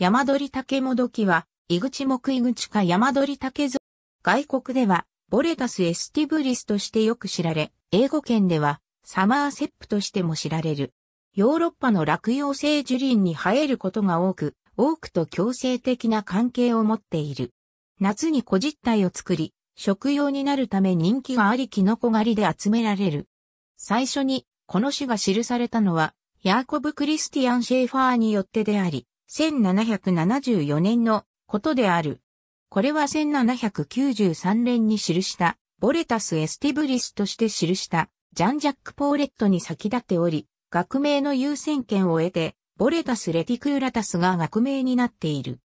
山鳥竹もどきは、井口木井口か山鳥竹ぞ。外国では、ボレタス・エスティブリスとしてよく知られ、英語圏では、サマーセップとしても知られる。ヨーロッパの落葉性樹林に生えることが多く、多くと強制的な関係を持っている。夏に小実体を作り、食用になるため人気がありキノコ狩りで集められる。最初に、この種が記されたのは、ヤーコブ・クリスティアン・シェーファーによってであり、1774年のことである。これは1793年に記したボレタス・エスティブリスとして記したジャン・ジャック・ポーレットに先立っており、学名の優先権を得て、ボレタス・レティクーラタスが学名になっている。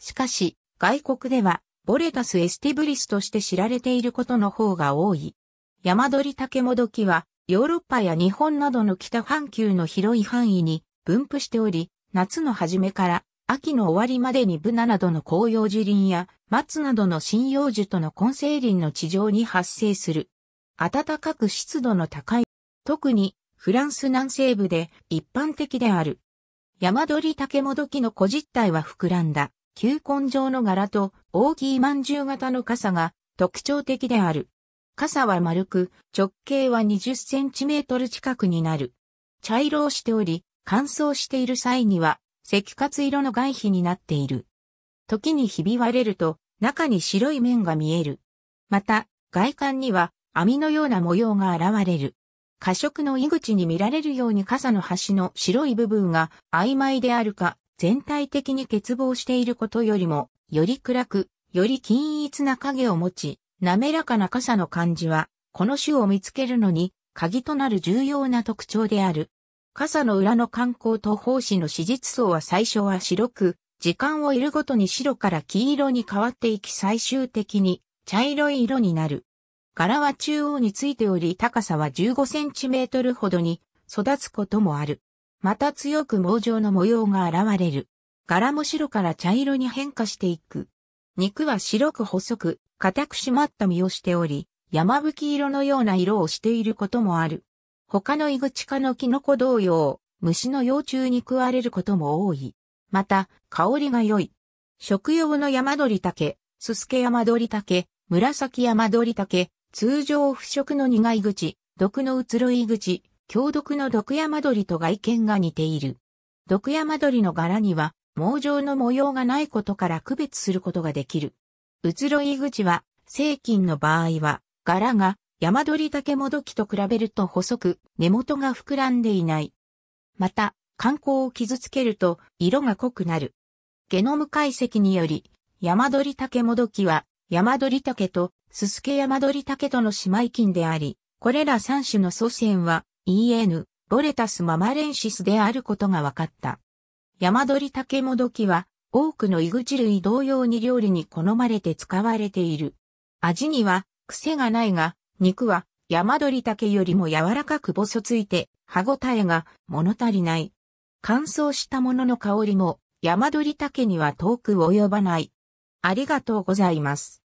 しかし、外国では、ボレタス・エスティブリスとして知られていることの方が多い。山鳥竹もどきは、ヨーロッパや日本などの北半球の広い範囲に分布しており、夏の初めから秋の終わりまでにブナなどの紅葉樹林や松などの針葉樹との根生林の地上に発生する。暖かく湿度の高い、特にフランス南西部で一般的である。山鳥竹もどきの小実体は膨らんだ、球根状の柄と大きい饅頭型の傘が特徴的である。傘は丸く、直径は20センチメートル近くになる。茶色をしており、乾燥している際には、赤活色の外皮になっている。時にひび割れると、中に白い面が見える。また、外観には網のような模様が現れる。過色の井口に見られるように傘の端の白い部分が曖昧であるか、全体的に欠乏していることよりも、より暗く、より均一な影を持ち、滑らかな傘の感じは、この種を見つけるのに、鍵となる重要な特徴である。傘の裏の観光と胞子の史実層は最初は白く、時間をいるごとに白から黄色に変わっていき最終的に茶色い色になる。柄は中央についており高さは15センチメートルほどに育つこともある。また強く毛状の模様が現れる。柄も白から茶色に変化していく。肉は白く細く、固く締まった身をしており、山吹色のような色をしていることもある。他のイグチ科のキノコ同様、虫の幼虫に食われることも多い。また、香りが良い。食用の山鳥竹、ススケ山鳥竹、紫山鳥竹、通常腐食の苦い口、毒の移ろい口、強毒の毒山鳥と外見が似ている。毒山鳥の柄には、網状の模様がないことから区別することができる。移ろい口は、正菌の場合は、柄が山鳥竹もどきと比べると細く、根元が膨らんでいない。また、観光を傷つけると色が濃くなる。ゲノム解析により、山鳥竹もどきは、山鳥竹とススケ山鳥竹との姉妹菌であり、これら3種の祖先は EN、ボレタスママレンシスであることが分かった。山鳥竹もどきは、多くのイグチ類同様に料理に好まれて使われている。味には癖がないが、肉は山鳥竹よりも柔らかく細ついて歯ごたえが物足りない。乾燥したものの香りも山鳥竹には遠く及ばない。ありがとうございます。